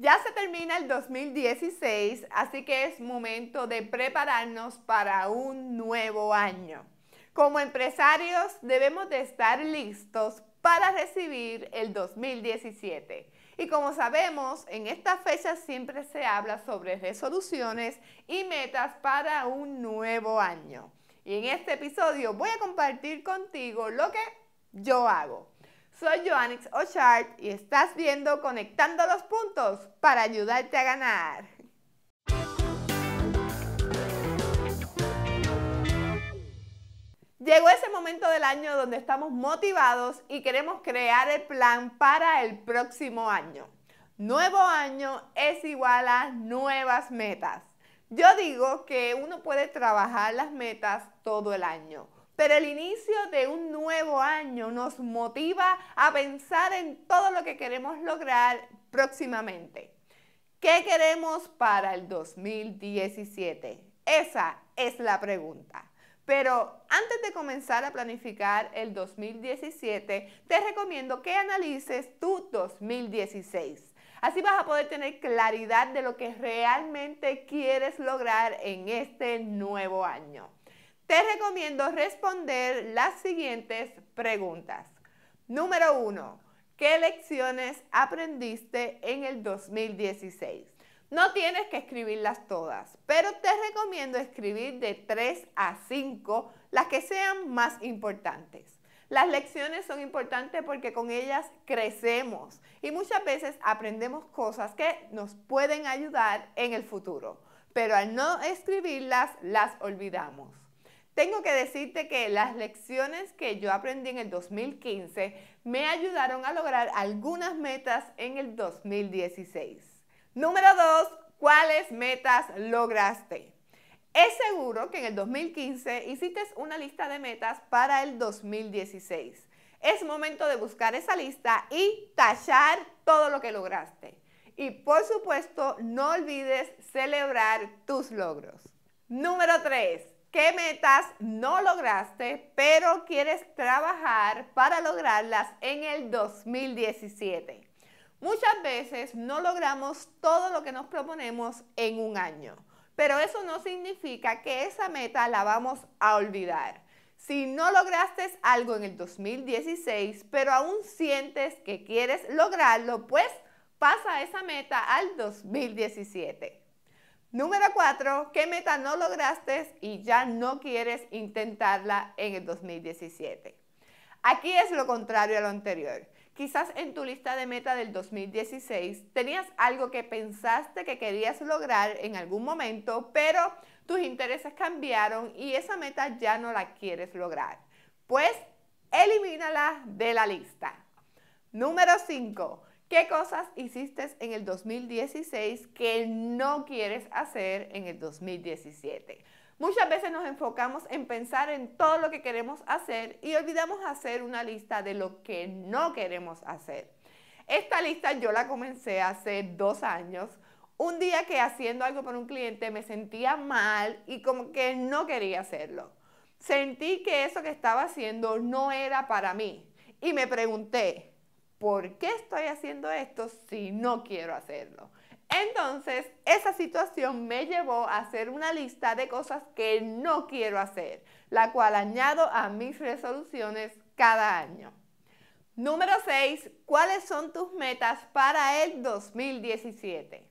Ya se termina el 2016, así que es momento de prepararnos para un nuevo año. Como empresarios debemos de estar listos para recibir el 2017. Y como sabemos, en esta fecha siempre se habla sobre resoluciones y metas para un nuevo año. Y en este episodio voy a compartir contigo lo que yo hago soy Joannix Ochart y estás viendo Conectando los Puntos para ayudarte a ganar. Llegó ese momento del año donde estamos motivados y queremos crear el plan para el próximo año. Nuevo año es igual a nuevas metas. Yo digo que uno puede trabajar las metas todo el año pero el inicio de un nuevo año nos motiva a pensar en todo lo que queremos lograr próximamente. ¿Qué queremos para el 2017? Esa es la pregunta. Pero antes de comenzar a planificar el 2017, te recomiendo que analices tu 2016. Así vas a poder tener claridad de lo que realmente quieres lograr en este nuevo año te recomiendo responder las siguientes preguntas. Número 1. ¿Qué lecciones aprendiste en el 2016? No tienes que escribirlas todas, pero te recomiendo escribir de 3 a 5 las que sean más importantes. Las lecciones son importantes porque con ellas crecemos y muchas veces aprendemos cosas que nos pueden ayudar en el futuro, pero al no escribirlas las olvidamos tengo que decirte que las lecciones que yo aprendí en el 2015 me ayudaron a lograr algunas metas en el 2016. Número 2, ¿cuáles metas lograste? Es seguro que en el 2015 hiciste una lista de metas para el 2016. Es momento de buscar esa lista y tachar todo lo que lograste. Y por supuesto, no olvides celebrar tus logros. Número 3 qué metas no lograste, pero quieres trabajar para lograrlas en el 2017. Muchas veces no logramos todo lo que nos proponemos en un año, pero eso no significa que esa meta la vamos a olvidar. Si no lograste algo en el 2016, pero aún sientes que quieres lograrlo, pues pasa esa meta al 2017. Número 4, ¿qué meta no lograste y ya no quieres intentarla en el 2017? Aquí es lo contrario a lo anterior. Quizás en tu lista de meta del 2016 tenías algo que pensaste que querías lograr en algún momento, pero tus intereses cambiaron y esa meta ya no la quieres lograr. Pues elimínala de la lista. Número 5. ¿Qué cosas hiciste en el 2016 que no quieres hacer en el 2017? Muchas veces nos enfocamos en pensar en todo lo que queremos hacer y olvidamos hacer una lista de lo que no queremos hacer. Esta lista yo la comencé hace dos años. Un día que haciendo algo por un cliente me sentía mal y como que no quería hacerlo. Sentí que eso que estaba haciendo no era para mí y me pregunté, ¿por qué estoy haciendo esto si no quiero hacerlo? Entonces, esa situación me llevó a hacer una lista de cosas que no quiero hacer, la cual añado a mis resoluciones cada año. Número 6. ¿Cuáles son tus metas para el 2017?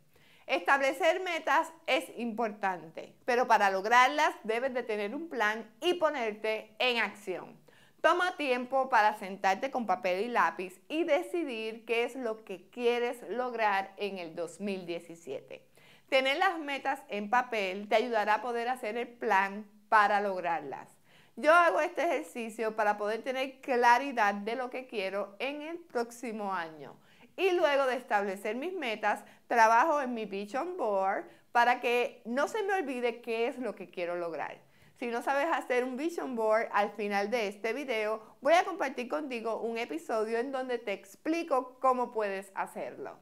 Establecer metas es importante, pero para lograrlas debes de tener un plan y ponerte en acción. Toma tiempo para sentarte con papel y lápiz y decidir qué es lo que quieres lograr en el 2017. Tener las metas en papel te ayudará a poder hacer el plan para lograrlas. Yo hago este ejercicio para poder tener claridad de lo que quiero en el próximo año. Y luego de establecer mis metas, trabajo en mi Vision Board para que no se me olvide qué es lo que quiero lograr. Si no sabes hacer un vision board, al final de este video voy a compartir contigo un episodio en donde te explico cómo puedes hacerlo.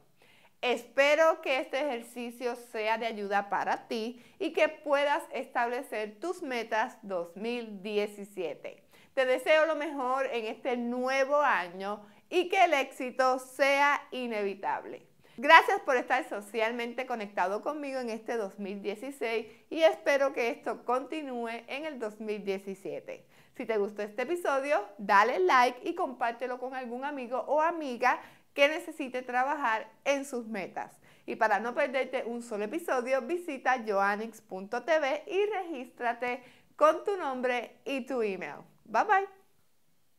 Espero que este ejercicio sea de ayuda para ti y que puedas establecer tus metas 2017. Te deseo lo mejor en este nuevo año y que el éxito sea inevitable. Gracias por estar socialmente conectado conmigo en este 2016 y espero que esto continúe en el 2017. Si te gustó este episodio, dale like y compártelo con algún amigo o amiga que necesite trabajar en sus metas. Y para no perderte un solo episodio, visita joanix.tv y regístrate con tu nombre y tu email. Bye bye.